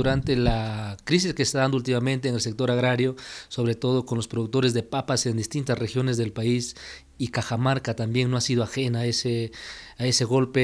durante la crisis que está dando últimamente en el sector agrario, sobre todo con los productores de papas en distintas regiones del país y Cajamarca también no ha sido ajena a ese, a ese golpe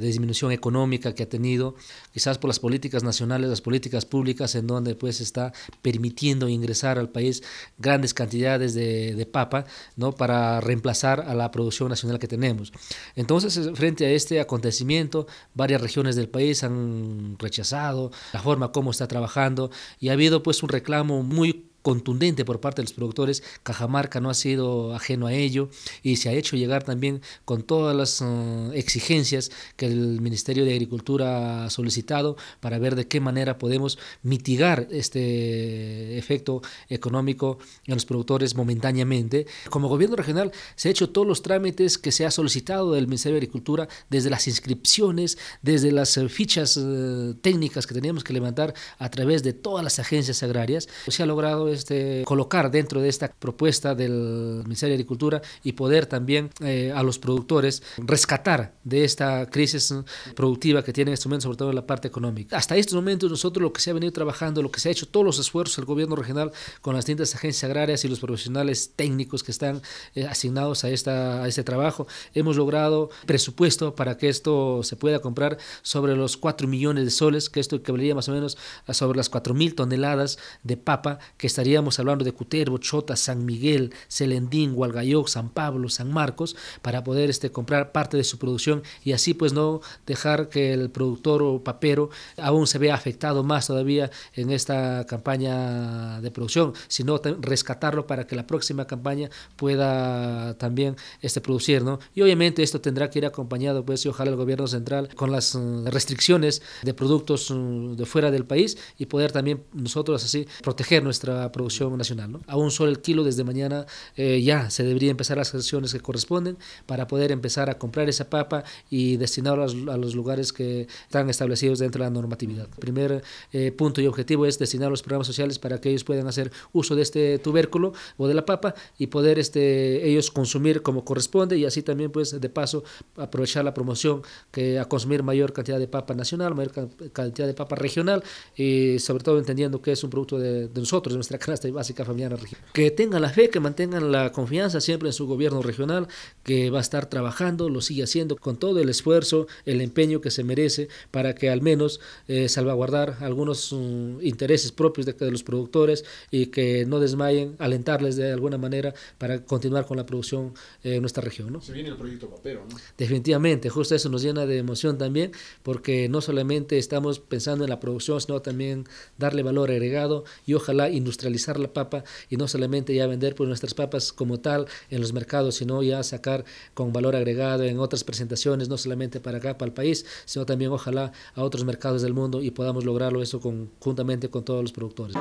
de disminución económica que ha tenido, quizás por las políticas nacionales, las políticas públicas, en donde pues está permitiendo ingresar al país grandes cantidades de, de papa ¿no? para reemplazar a la producción nacional que tenemos. Entonces, frente a este acontecimiento, varias regiones del país han rechazado la forma cómo está trabajando y ha habido pues un reclamo muy contundente por parte de los productores. Cajamarca no ha sido ajeno a ello y se ha hecho llegar también con todas las eh, exigencias que el Ministerio de Agricultura ha solicitado para ver de qué manera podemos mitigar este efecto económico en los productores momentáneamente. Como gobierno regional se han hecho todos los trámites que se ha solicitado del Ministerio de Agricultura desde las inscripciones, desde las eh, fichas eh, técnicas que teníamos que levantar a través de todas las agencias agrarias. Se ha logrado este, colocar dentro de esta propuesta del Ministerio de Agricultura y poder también eh, a los productores rescatar de esta crisis productiva que tienen en este momento, sobre todo en la parte económica. Hasta estos momentos nosotros lo que se ha venido trabajando, lo que se ha hecho, todos los esfuerzos del gobierno regional con las distintas agencias agrarias y los profesionales técnicos que están eh, asignados a, esta, este trabajo, hemos logrado presupuesto para que esto se pueda comprar sobre los 4 millones de soles, que esto equivaliría más o menos a sobre las 4 mil toneladas de papa que está estaríamos hablando de Cutervo, Chota, San Miguel, Selendín, Gualgayoc, San Pablo, San Marcos, para poder este, comprar parte de su producción y así pues no dejar que el productor o papero aún se vea afectado más todavía en esta campaña de producción, sino rescatarlo para que la próxima campaña pueda también este, producir. ¿no? Y obviamente esto tendrá que ir acompañado, pues, y ojalá el gobierno central con las mm, restricciones de productos mm, de fuera del país y poder también nosotros así proteger nuestra producción nacional. ¿no? A un solo el kilo desde mañana eh, ya se debería empezar las acciones que corresponden para poder empezar a comprar esa papa y destinarla a los lugares que están establecidos dentro de la normatividad. El primer eh, punto y objetivo es destinar los programas sociales para que ellos puedan hacer uso de este tubérculo o de la papa y poder este, ellos consumir como corresponde y así también pues de paso aprovechar la promoción que a consumir mayor cantidad de papa nacional, mayor cantidad de papa regional y sobre todo entendiendo que es un producto de, de nosotros, de nuestra nuestra y básica familiar regional. Que tengan la fe, que mantengan la confianza siempre en su gobierno regional, que va a estar trabajando, lo sigue haciendo con todo el esfuerzo, el empeño que se merece para que al menos eh, salvaguardar algunos mm, intereses propios de, de, los productores y que no desmayen, alentarles de alguna manera para continuar con la producción eh, en nuestra región. ¿no? Se viene el proyecto papero, Definitivamente, justo eso nos llena de emoción también, porque no solamente estamos pensando en la producción, sino también darle valor agregado y ojalá industrial realizar la papa y no solamente ya vender pues, nuestras papas como tal en los mercados, sino ya sacar con valor agregado en otras presentaciones, no solamente para acá, para el país, sino también ojalá a otros mercados del mundo y podamos lograrlo eso conjuntamente con todos los productores.